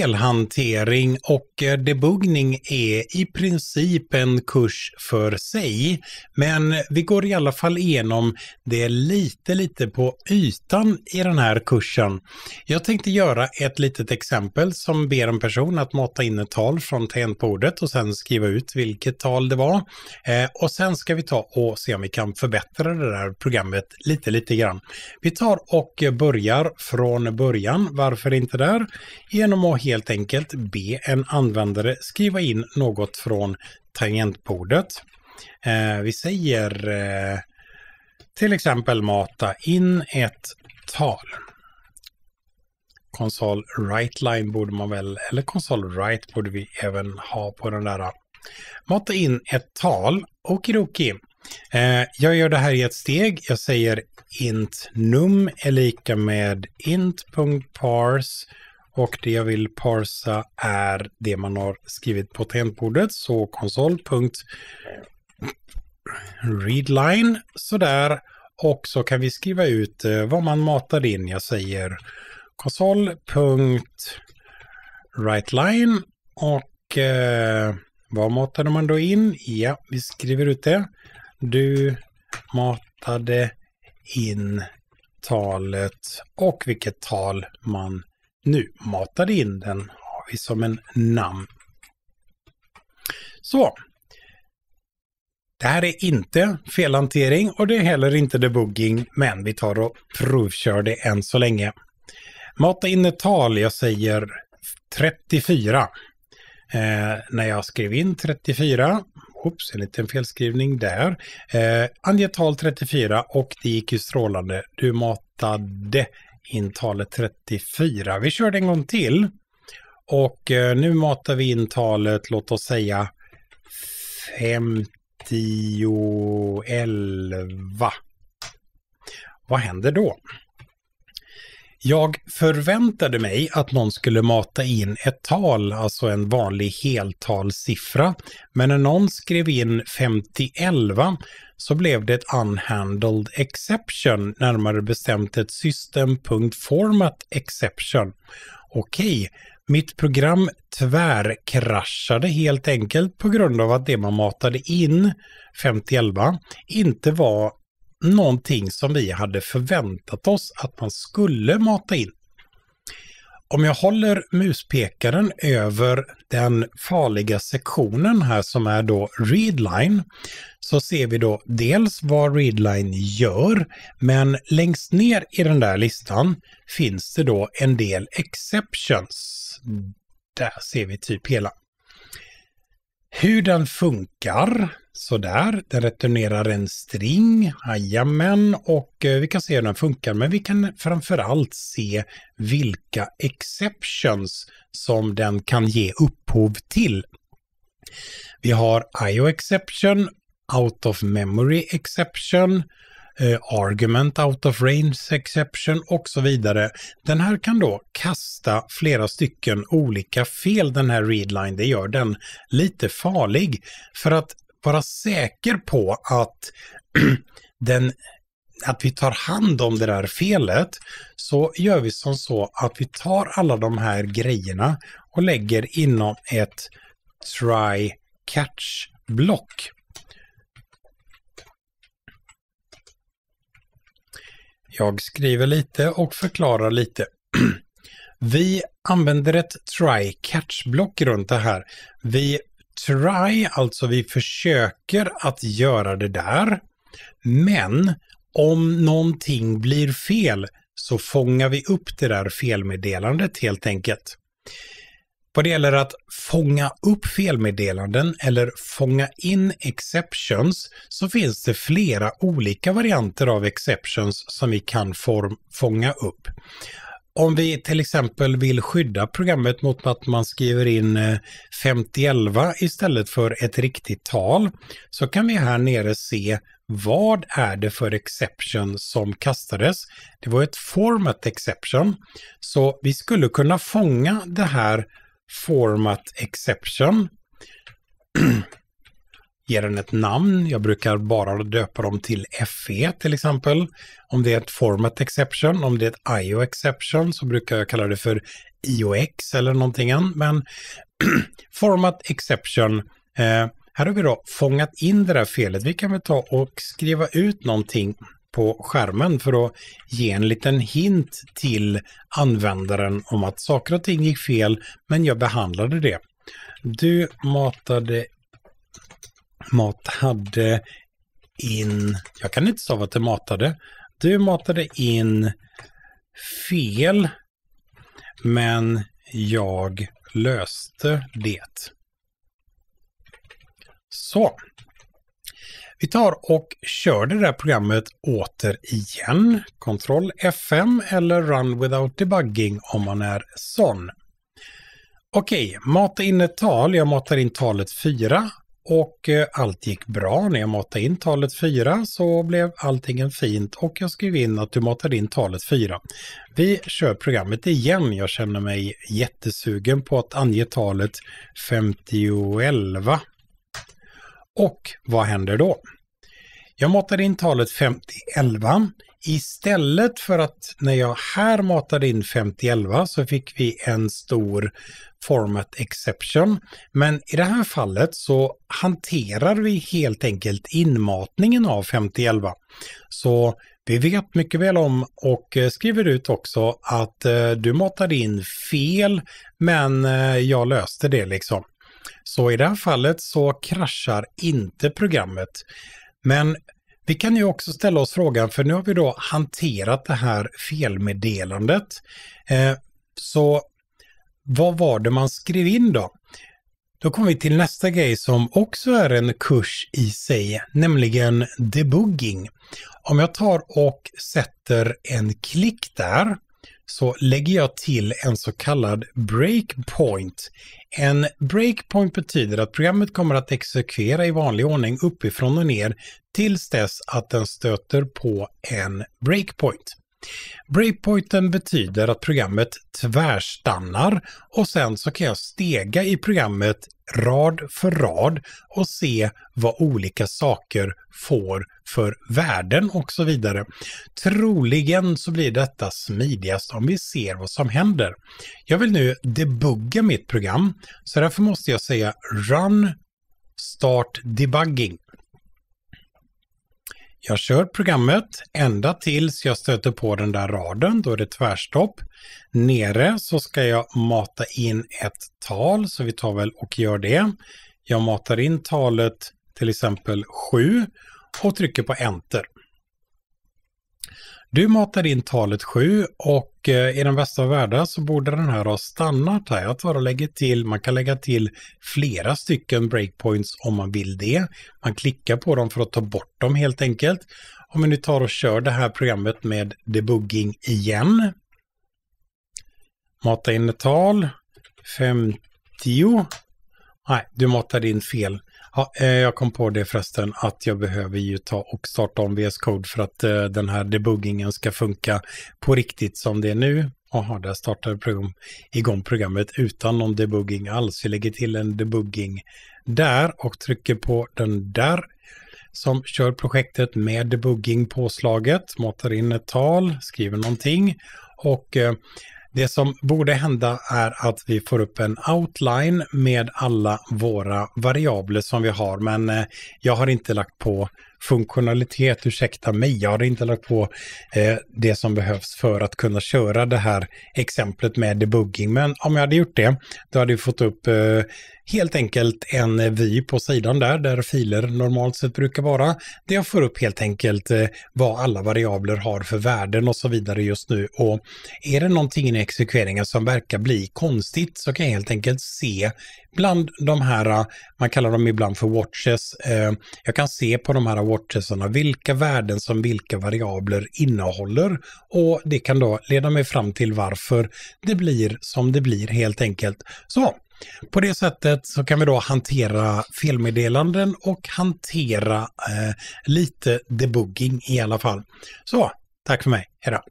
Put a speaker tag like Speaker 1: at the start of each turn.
Speaker 1: felhantering och eh, debuggning är i princip en kurs för sig. Men vi går i alla fall igenom det lite, lite på ytan i den här kursen. Jag tänkte göra ett litet exempel som ber en person att mata in ett tal från tangentbordet och sen skriva ut vilket tal det var. Eh, och sen ska vi ta och se om vi kan förbättra det där programmet lite, lite grann. Vi tar och börjar från början, varför inte där? Genom att helt enkelt be en användare skriva in något från tangentbordet. Eh, vi säger eh, till exempel mata in ett tal. Konsol right line borde man väl, eller konsol right borde vi även ha på den där. Mata in ett tal, okidoki. Eh, jag gör det här i ett steg. Jag säger int num är lika med int.pars och det jag vill parsa är det man har skrivit på tangentbordet. Så konsol.readline sådär. Och så kan vi skriva ut eh, vad man matar in. Jag säger konsol.writeline och eh, vad matade man då in? Ja, vi skriver ut det. Du matade in talet och vilket tal man nu matar vi in den har vi som en namn. Så. Det här är inte felhantering och det är heller inte debugging, men vi tar och provkör det än så länge. Mata in ett tal, jag säger 34. Eh, när jag skrev in 34, oops, en liten felskrivning där. Eh, ange tal 34 och det gick ju strålande. Du matade in talet 34. Vi kör det en gång till. Och eh, nu matar vi in talet, låt oss säga 50, 11. Vad händer då? Jag förväntade mig att någon skulle mata in ett tal, alltså en vanlig heltalsiffra. Men när någon skrev in 5011 så blev det ett unhandled exception, närmare bestämt ett system.format exception. Okej, mitt program tvärkraschade helt enkelt på grund av att det man matade in, 5011, inte var någonting som vi hade förväntat oss att man skulle mata in. Om jag håller muspekaren över den farliga sektionen här som är då readline så ser vi då dels vad readline gör men längst ner i den där listan finns det då en del exceptions. Där ser vi typ hela hur den funkar. Sådär, den returnerar en string, jajamän, och eh, vi kan se hur den funkar, men vi kan framförallt se vilka exceptions som den kan ge upphov till. Vi har IO exception, out of memory exception, eh, argument out of range exception och så vidare. Den här kan då kasta flera stycken olika fel, den här readline. Det gör den lite farlig för att vara säker på att den att vi tar hand om det där felet så gör vi som så att vi tar alla de här grejerna och lägger inom ett try catch block. Jag skriver lite och förklarar lite. Vi använder ett try-catch-block runt det här. Vi try, alltså vi försöker att göra det där. Men om någonting blir fel så fångar vi upp det där felmeddelandet helt enkelt. Vad det gäller att fånga upp felmeddelanden eller fånga in exceptions så finns det flera olika varianter av exceptions som vi kan fånga upp. Om vi till exempel vill skydda programmet mot att man skriver in 5011 eh, istället för ett riktigt tal så kan vi här nere se vad är det för exception som kastades? Det var ett format exception. Så vi skulle kunna fånga det här format exception. Ger den ett namn. Jag brukar bara döpa dem till FE till exempel. Om det är ett format exception, om det är ett IO exception så brukar jag kalla det för IOX eller någonting Men format exception, eh, här har vi då fångat in det där felet. Vi kan väl ta och skriva ut någonting på skärmen för att ge en liten hint till användaren om att saker och ting gick fel, men jag behandlade det. Du matade, matade in, jag kan inte stava till matade, du matade in fel, men jag löste det. Så. Vi tar och kör det där programmet återigen. Ctrl F5 eller Run Without Debugging om man är sån. Okej, mata in ett tal. Jag matar in talet 4 och eh, allt gick bra. När jag matade in talet 4 så blev allting fint och jag skrev in att du matade in talet 4. Vi kör programmet igen. Jag känner mig jättesugen på att ange talet 5011 och vad händer då? Jag matar in talet 5011. Istället för att när jag här matade in 5011 så fick vi en stor format exception. Men i det här fallet så hanterar vi helt enkelt inmatningen av 5011. Så vi vet mycket väl om och eh, skriver ut också att eh, du matade in fel men eh, jag löste det liksom. Så i det här fallet så kraschar inte programmet. Men vi kan ju också ställa oss frågan, för nu har vi då hanterat det här felmeddelandet. Eh, så vad var det man skrev in då? Då kommer vi till nästa grej som också är en kurs i sig, nämligen debugging. Om jag tar och sätter en klick där så lägger jag till en så kallad breakpoint. En breakpoint betyder att programmet kommer att exekvera i vanlig ordning uppifrån och ner tills dess att den stöter på en breakpoint. Breakpointen betyder att programmet tvärstannar och sen så kan jag stega i programmet rad för rad och se vad olika saker får för värden och så vidare. Troligen så blir detta smidigast om vi ser vad som händer. Jag vill nu debugga mitt program, så därför måste jag säga run start debugging. Jag kör programmet ända tills jag stöter på den där raden, då är det tvärstopp. Nere så ska jag mata in ett tal, så vi tar väl och gör det. Jag matar in talet till exempel 7 och trycker på Enter. Du matar in talet 7 och eh, i den bästa världen så borde den här ha stannat här. Jag tar och lägger till, man kan lägga till flera stycken breakpoints om man vill det. Man klickar på dem för att ta bort dem helt enkelt. Om vi nu tar och kör det här programmet med debugging igen. Mata in ett tal. 50. Nej, du matade in fel. Ja, eh, jag kom på det förresten att jag behöver ju ta och starta om VS Code för att eh, den här debuggingen ska funka på riktigt som det är nu. Jaha, där startar program, igång programmet utan någon debugging alls. Vi lägger till en debugging där och trycker på den där som kör projektet med debugging påslaget, matar in ett tal, skriver någonting och eh, det som borde hända är att vi får upp en outline med alla våra variabler som vi har, men eh, jag har inte lagt på funktionalitet, ursäkta mig, jag har inte lagt på eh, det som behövs för att kunna köra det här exemplet med debugging. Men om jag hade gjort det, då hade vi fått upp eh, helt enkelt en vy på sidan där, där filer normalt sett brukar vara. Där jag får upp helt enkelt eh, vad alla variabler har för värden och så vidare just nu. Och är det någonting i exekveringen som verkar bli konstigt så kan jag helt enkelt se bland de här, äh, man kallar dem ibland för watches, äh, jag kan se på de här watchesarna vilka värden som vilka variabler innehåller och det kan då leda mig fram till varför det blir som det blir helt enkelt. Så på det sättet så kan vi då hantera felmeddelanden och hantera eh, lite debugging i alla fall. Så, tack för mig, hejdå!